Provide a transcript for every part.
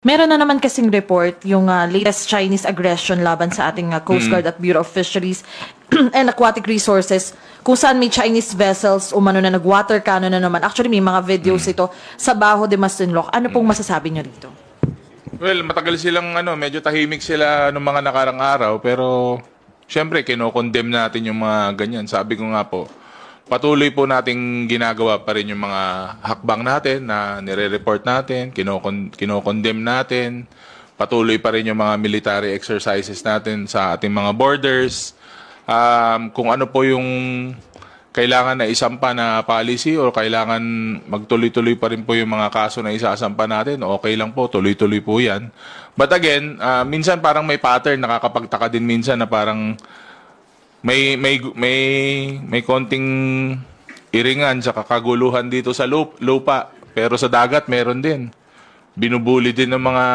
Meron na naman kasing report yung uh, latest Chinese aggression laban sa ating uh, Coast mm. Guard mm. at Bureau of Fisheries and Aquatic Resources kung saan may Chinese vessels umano na nag-water cannon na naman. Actually, may mga videos mm. ito sa Baho de Masinloc. Ano pong mm. masasabi nyo dito? Well, matagal silang ano, medyo tahimik sila nung mga nakarang araw pero syempre kinokondem natin yung mga ganyan. Sabi ko nga po, patuloy po nating ginagawa pa rin yung mga hakbang natin na nire-report natin, kinokon- kinokondemn natin, patuloy pa rin yung mga military exercises natin sa ating mga borders, um, kung ano po yung kailangan na isampa na policy o kailangan magtuloy-tuloy pa rin po yung mga kaso na isasampa natin, okay lang po, tuloy-tuloy po yan. But again, uh, minsan parang may pattern, nakakapagtaka din minsan na parang may may may may konting iringan sa kakaguluhan dito sa lup, lupa pero sa dagat meron din binubuli din ng mga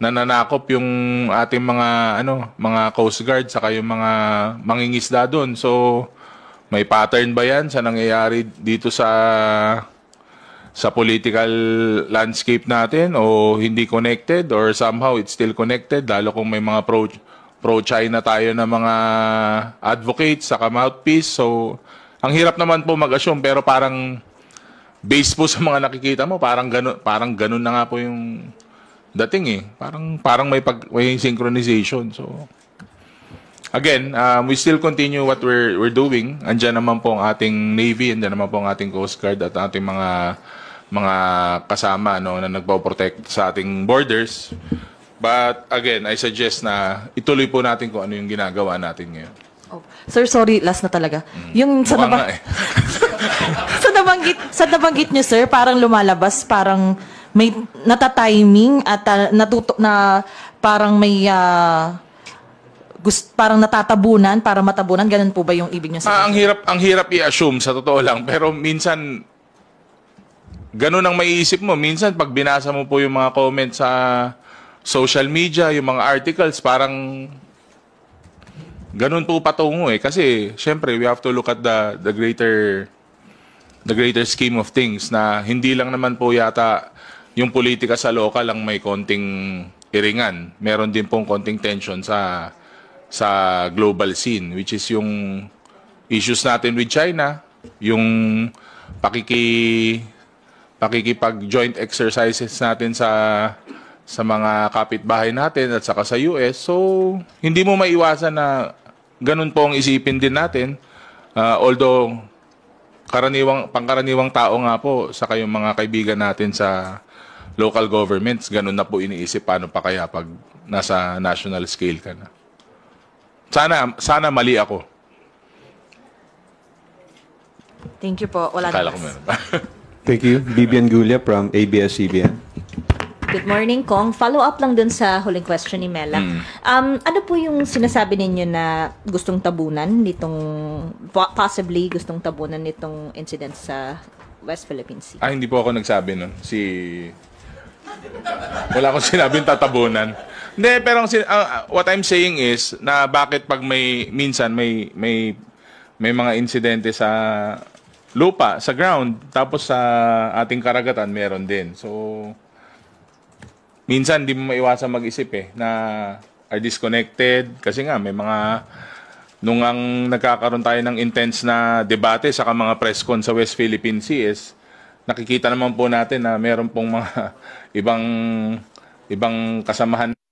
nananakop yung ating mga ano mga coast guard saka yung mga mangingisda doon so may pattern ba yan sa nangyayari dito sa sa political landscape natin o hindi connected or somehow it's still connected lalo kung may mga pro pro-China tayo ng mga advocates sa mouthpiece. So, ang hirap naman po mag-assume pero parang base po sa mga nakikita mo, parang ganun, parang ganun na nga po yung dating eh. Parang parang may pag may synchronization. So again, um, we still continue what we're we're doing. Andiyan naman po ang ating Navy, andiyan naman po ang ating Coast Guard at ating mga mga kasama no na nagpo-protect sa ating borders. But again, I suggest na ituloy po natin kung ano yung ginagawa natin ngayon. Oh. Sir, sorry, last na talaga. Mm. Yung sa, Mukha nabang... nga eh. sa nabanggit sa nabanggit niyo sir, parang lumalabas, parang may natatiming at uh, natuto na parang may uh, gust, parang natatabunan para matabunan ganun po ba yung ibig niyo Ah, ang hirap ang hirap i-assume sa totoo lang, pero minsan ganun ang maiisip mo. Minsan pag binasa mo po yung mga comment sa social media, yung mga articles, parang ganun po patungo eh. Kasi, syempre, we have to look at the, the greater the greater scheme of things na hindi lang naman po yata yung politika sa local lang may konting iringan. Meron din pong konting tension sa sa global scene which is yung issues natin with China, yung pakiki pakikipag joint exercises natin sa sa mga kapitbahay natin at saka sa US. So, hindi mo maiwasan na ganun po ang isipin din natin. Uh, although, karaniwang, pangkaraniwang tao nga po sa kayong mga kaibigan natin sa local governments, ganun na po iniisip paano pa kaya pag nasa national scale ka na. Sana, sana mali ako. Thank you po. Wala Thank you. Vivian Gulia from ABS-CBN. Good morning, Kong. Follow up lang dun sa huling question ni Mela. Mm. Um, ano po yung sinasabi ninyo na gustong tabunan nitong, possibly gustong tabunan nitong incident sa West Philippine Sea? Ah, hindi po ako nagsabi nun. Si... Wala akong sinabing tatabunan. Hindi, pero ang, uh, what I'm saying is na bakit pag may, minsan may, may, may mga insidente sa lupa, sa ground, tapos sa ating karagatan, meron din. So, minsan di mo maiwasan mag-isip eh na are disconnected kasi nga may mga nung ang nagkakaroon tayo ng intense na debate sa mga press con sa West Philippine Sea is nakikita naman po natin na meron pong mga ibang ibang kasamahan